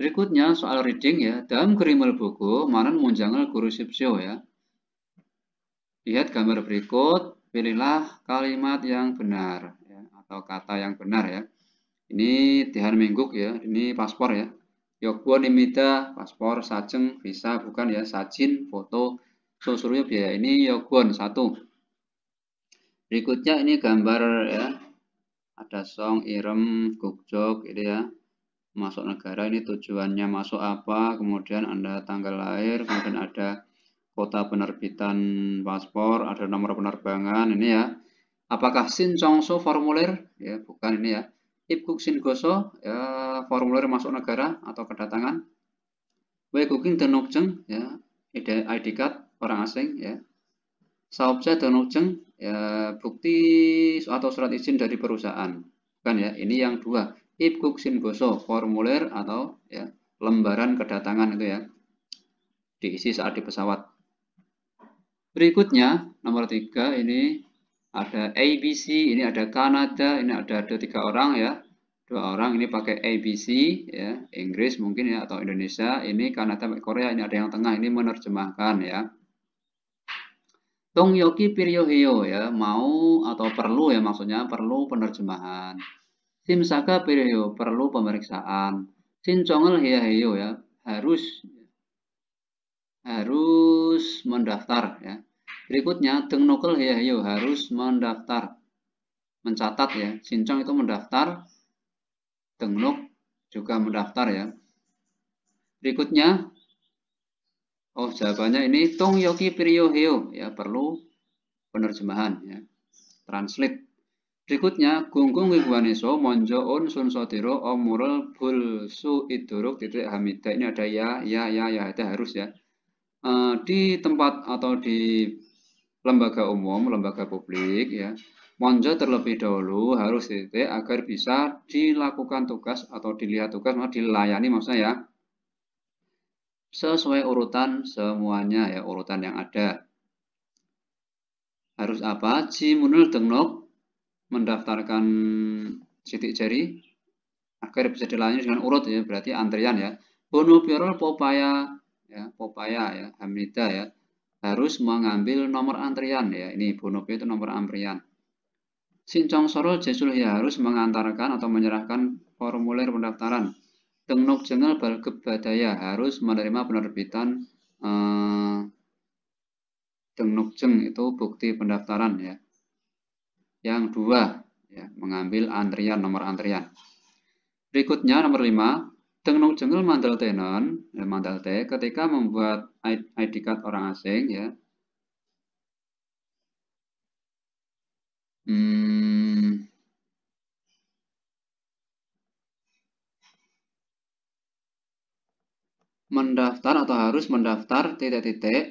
Berikutnya soal reading ya. Dalam krimal buku, manan munjangal guru sipsio ya. Lihat gambar berikut, pilihlah kalimat yang benar ya, atau kata yang benar ya. Ini tihan mingguk ya, ini paspor ya. Yokbo nimita, paspor, sajeng, visa, bukan ya, sajin, foto, susurunya biaya. Ini yokwon, satu. Berikutnya ini gambar ya, ada song, irem, gukjok, gitu ya masuk negara ini tujuannya masuk apa, kemudian Anda tanggal lahir, kemudian ada kota penerbitan paspor, ada nomor penerbangan ini ya. Apakah Sin Chongso formulir? Ya, bukan ini ya. Ipkuk Sin Goso ya, formulir masuk negara atau kedatangan. Wei Kuking Denokjeng ya, ID, ID card orang asing ya. Saobja Denokjeng ya, bukti atau surat izin dari perusahaan. Bukan ya, ini yang dua. Ibkuk Simboso, formulir atau ya, lembaran kedatangan itu ya, diisi saat di pesawat. Berikutnya, nomor tiga ini ada ABC, ini ada Kanada, ini ada, ada tiga orang ya, dua orang ini pakai ABC ya, Inggris mungkin ya atau Indonesia, ini Kanada, Korea, ini ada yang tengah ini menerjemahkan ya. Tongyoki Piryoheo ya, mau atau perlu ya maksudnya perlu penerjemahan. Saka pireyo perlu pemeriksaan. Sincongel heyo ya, harus harus mendaftar ya. Berikutnya dengnokel heyo harus mendaftar. Mencatat ya, sincong itu mendaftar, tengnok juga mendaftar ya. Berikutnya Oh, jawabannya ini Tong Yoki pireyo heyo ya perlu penerjemahan ya. Translate Berikutnya, gunggung wigwaneso monjo on sun sotiro omurul bulsu iduruk titik hamidah. Ini ada ya, ya, ya, ya, itu harus ya. Eh, di tempat atau di lembaga umum, lembaga publik ya, monjo terlebih dahulu harus titik agar bisa dilakukan tugas atau dilihat tugas mau dilayani maksudnya ya sesuai urutan semuanya ya urutan yang ada harus apa jimunul tengok mendaftarkan sidik jari agar bisa dilayani dengan urut ya berarti antrian ya pirol Popaya ya Popaya ya Hamida ya harus mengambil nomor antrian ya ini bono itu nomor antrian Sincong Soro Jesul ya harus mengantarkan atau menyerahkan formulir pendaftaran Tengnok Jengel Balkeb Badaya harus menerima penerbitan eh, Tengnok Jeng itu bukti pendaftaran ya yang dua, ya, mengambil antrian nomor antrian. Berikutnya nomor lima, Tengnung Jengel Mandal Tenon, eh, Mandal te. ketika membuat ID card orang asing, ya, hmm, mendaftar atau harus mendaftar titik-titik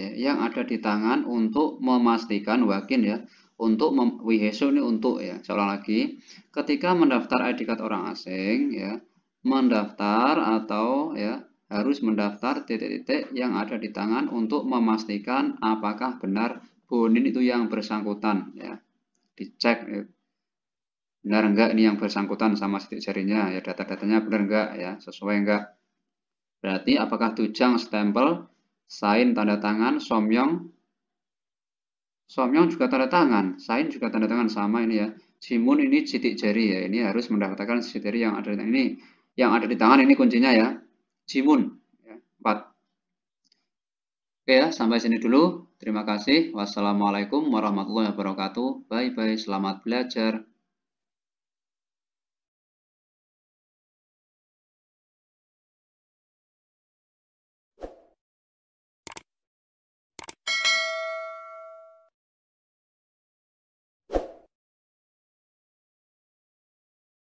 ya, yang ada di tangan untuk memastikan wakin ya untuk WHSO ini untuk ya seolah lagi ketika mendaftar ID card orang asing ya mendaftar atau ya harus mendaftar titik-titik yang ada di tangan untuk memastikan apakah benar bonin itu yang bersangkutan ya dicek ya. benar enggak ini yang bersangkutan sama sidik jarinya ya data-datanya benar enggak ya sesuai enggak berarti apakah tujang stempel sign tanda tangan somyong Somyong juga tanda tangan, Sain juga tanda tangan sama ini ya. Simun ini sidik jari ya, ini harus mendapatkan sidik jari yang ada di tangan ini. Yang ada di tangan ini kuncinya ya, Jimun. Ya, empat. Oke ya, sampai sini dulu. Terima kasih. Wassalamualaikum warahmatullahi wabarakatuh. Bye-bye. Selamat belajar.